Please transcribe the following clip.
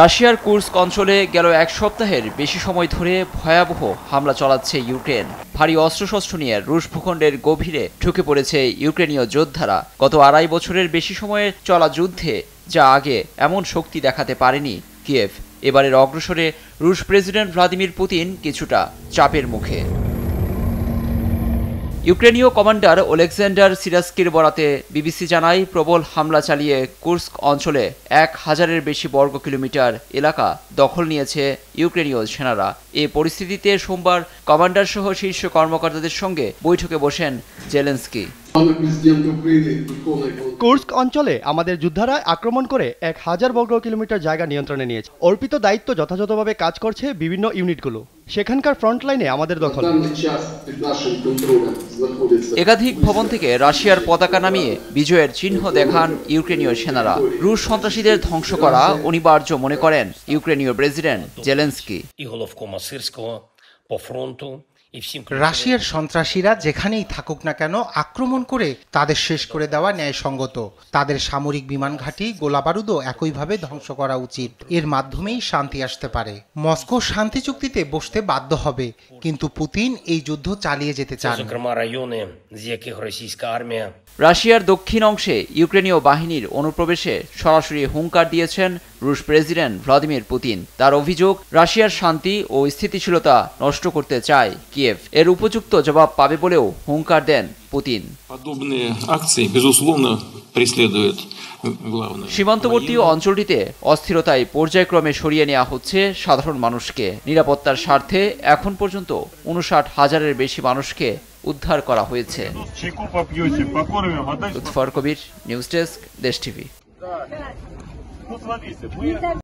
রাশিয়ার কুর্স অঞ্চলে গেল এক সপ্তাহের বেশি সময় ধরে ভয়াবহ হামলা চালাচ্ছে ইউক্রেন ভারী অস্ত্রশস্ত্র নিয়ে রুশ ভূখণ্ডের গভীরে ঢুকে পড়েছে ইউক্রেনীয় যোদ্ধারা গত আড়াই বছরের বেশি সময়ে চলা যুদ্ধে যা আগে এমন শক্তি দেখাতে পারেনি কিয়েভ এবারের অগ্রসরে রুশ প্রেসিডেন্ট ভ্লাদিমির পুতিন কিছুটা চাপের মুখে ইউক্রেনীয় কমান্ডার ওলেকজান্ডার সিরাস্কির বরাতে বিবিসি জানায় প্রবল হামলা চালিয়ে কুর্স্ক অঞ্চলে এক হাজারের বেশি বর্গ কিলোমিটার এলাকা দখল নিয়েছে ইউক্রেনীয় সেনারা এ পরিস্থিতিতে সোমবার কমান্ডারসহ শীর্ষ কর্মকর্তাদের সঙ্গে বৈঠকে বসেন জেলেন্সকি কুর্স্ক অঞ্চলে আমাদের যোদ্ধারা আক্রমণ করে এক হাজার বর্গ কিলোমিটার জায়গা নিয়ন্ত্রণে নিয়েছে অর্পিত দায়িত্ব যথাযথভাবে কাজ করছে বিভিন্ন ইউনিটগুলো সেখানকার ফ্রন্টলাইনে আমাদের দখল একাধিক ভবন থেকে রাশিয়ার পতাকা নামিয়ে বিজয়ের চিহ্ন দেখান ইউক্রেনীয় সেনারা রুশ সন্ত্রাসীদের ধ্বংস করা অনিবার্য মনে করেন ইউক্রেনীয় প্রেসিডেন্ট জেলেন্সকি রাশিয়ার সন্ত্রাসীরা যেখানেই থাকুক না কেন আক্রমণ করে তাদের শেষ করে দেওয়া ন্যায়সঙ্গত তাদের সামরিক বিমান ঘাঁটি গোলাবারুদও একইভাবে ধ্বংস করা উচিত এর মাধ্যমেই শান্তি আসতে পারে মস্কো শান্তি চুক্তিতে বসতে বাধ্য হবে কিন্তু পুতিন এই যুদ্ধ চালিয়ে যেতে চান রাশিয়ার দক্ষিণ অংশে ইউক্রেনীয় বাহিনীর অনুপ্রবেশে সরাসরি হুঙ্কার দিয়েছেন রুশ প্রেসিডেন্ট ভ্লাদিমির পুতিন তার অভিযোগ রাশিয়ার শান্তি ও স্থিতিশীলতা নষ্ট করতে চায় কি কিয়েভ এর উপযুক্ত জবাব পাবে বলেও হুঙ্কার দেন পুতিন সীমান্তবর্তী অঞ্চলটিতে অস্থিরতায় পর্যায়ক্রমে সরিয়ে নেওয়া হচ্ছে সাধারণ মানুষকে নিরাপত্তার স্বার্থে এখন পর্যন্ত উনষাট হাজারের বেশি মানুষকে উদ্ধার করা হয়েছে উৎফর Kabir news desk Desh TV